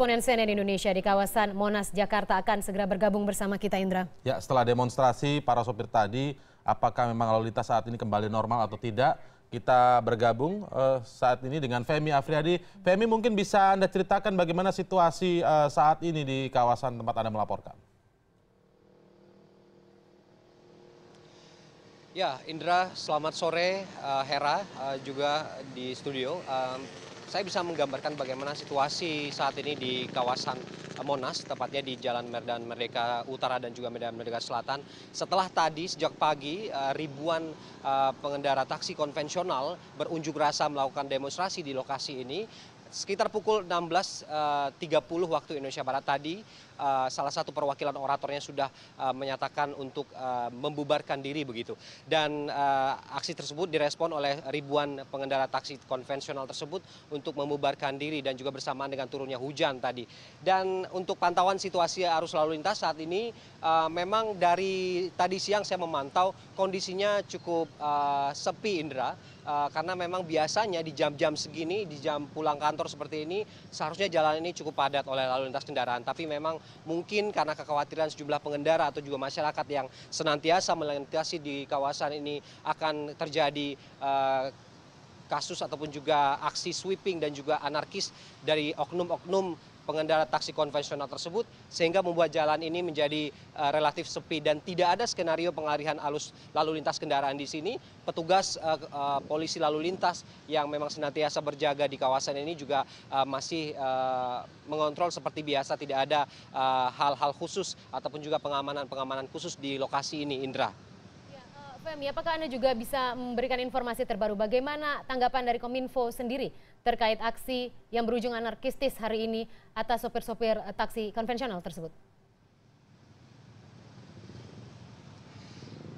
Koresponen CNN Indonesia di kawasan Monas, Jakarta akan segera bergabung bersama kita, Indra. Ya, setelah demonstrasi para sopir tadi, apakah memang lalu lintas saat ini kembali normal atau tidak? Kita bergabung uh, saat ini dengan Femi Afriadi. Femi, mungkin bisa Anda ceritakan bagaimana situasi uh, saat ini di kawasan tempat Anda melaporkan. Ya, Indra, selamat sore. Uh, Hera uh, juga di studio. Uh, saya bisa menggambarkan bagaimana situasi saat ini di kawasan eh, Monas, tepatnya di Jalan Merdan Merdeka Utara dan juga Medan Merdeka Selatan. Setelah tadi sejak pagi eh, ribuan eh, pengendara taksi konvensional berunjuk rasa melakukan demonstrasi di lokasi ini sekitar pukul 16.30 waktu Indonesia Barat tadi Eh, salah satu perwakilan oratornya sudah eh, menyatakan untuk eh, membubarkan diri begitu dan aksi tersebut direspon oleh ribuan pengendara taksi konvensional tersebut untuk membubarkan diri dan juga bersamaan dengan turunnya hujan tadi dan untuk pantauan situasi arus lalu lintas saat ini memang dari tadi siang saya memantau kondisinya cukup sepi Indra karena memang biasanya di jam-jam segini di jam pulang kantor seperti ini seharusnya jalan ini cukup padat oleh lalu lintas kendaraan tapi memang mungkin karena kekhawatiran sejumlah pengendara atau juga masyarakat yang senantiasa melintasi di kawasan ini akan terjadi eh, kasus ataupun juga aksi sweeping dan juga anarkis dari oknum oknum pengendara taksi konvensional tersebut sehingga membuat jalan ini menjadi eh, relatif sepi dan tidak ada skenario pengalihan alus lalu lintas kendaraan di sini petugas eh, eh, polisi lalu lintas yang memang senantiasa berjaga di kawasan ini juga masih mengontrol seperti biasa tidak ada hal hal khusus ataupun juga pengamanan pengamanan khusus di lokasi ini indra Femi, apakah Anda juga bisa memberikan informasi terbaru bagaimana tanggapan dari Kominfo sendiri terkait aksi yang berujung anarkistis hari ini atas sopir-sopir taksi konvensional tersebut?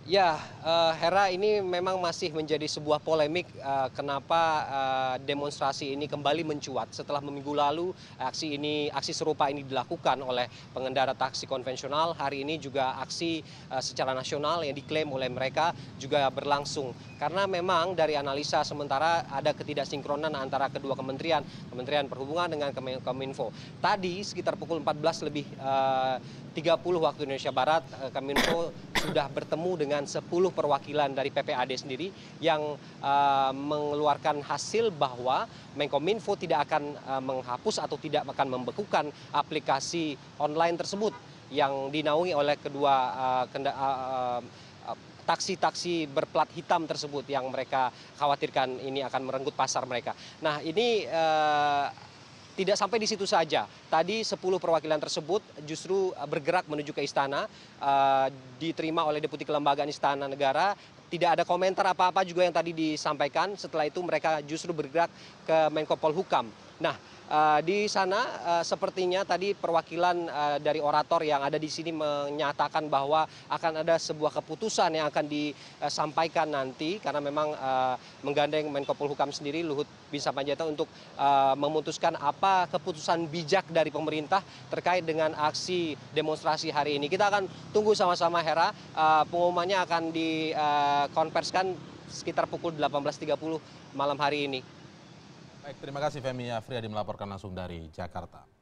ya eh, hera ini memang masih menjadi sebuah polemik eh, kenapa eh, demonstrasi ini kembali mencuat setelah minggu lalu aksi ini aksi serupa ini dilakukan oleh pengendara taksi konvensional hari ini juga aksi secara nasional yang diklaim oleh mereka juga berlangsung karena memang dari analisa sementara ada ketidaksinkronan antara kedua kementerian kementerian perhubungan dengan Kominfo tadi sekitar pukul 14 lebih 30 waktu Indonesia Barat Kominfo sudah bertemu dengan sepuluh perwakilan dari ppad sendiri yang eh, mengeluarkan hasil bahwa menkominfo tidak akan eh, menghapus atau tidak akan membekukan aplikasi online tersebut yang dinaungi oleh kedua eh, taksi taksi berplat hitam tersebut yang mereka khawatirkan ini akan merenggut pasar mereka nah ini tidak sampai di situ saja tadi sepuluh perwakilan tersebut justru bergerak menuju ke istana eh, diterima oleh deputi kelembagaan istana negara tidak ada komentar apa apa juga yang tadi disampaikan setelah itu mereka justru bergerak ke menko polhukam nah eh, di sana eh, sepertinya tadi perwakilan eh, dari orator yang ada di sini menyatakan bahwa akan ada sebuah keputusan yang akan disampaikan nanti karena memang menggandeng menko polhukam sendiri luhut bin sarpanjaitan untuk memutuskan apa keputusan bijak dari pemerintah terkait dengan aksi demonstrasi hari ini kita akan tunggu sama-sama Hera pengumumannya akan di kan sekitar pukul 18.30 malam hari ini. Baik, terima kasih Femi Afriyadi melaporkan langsung dari Jakarta.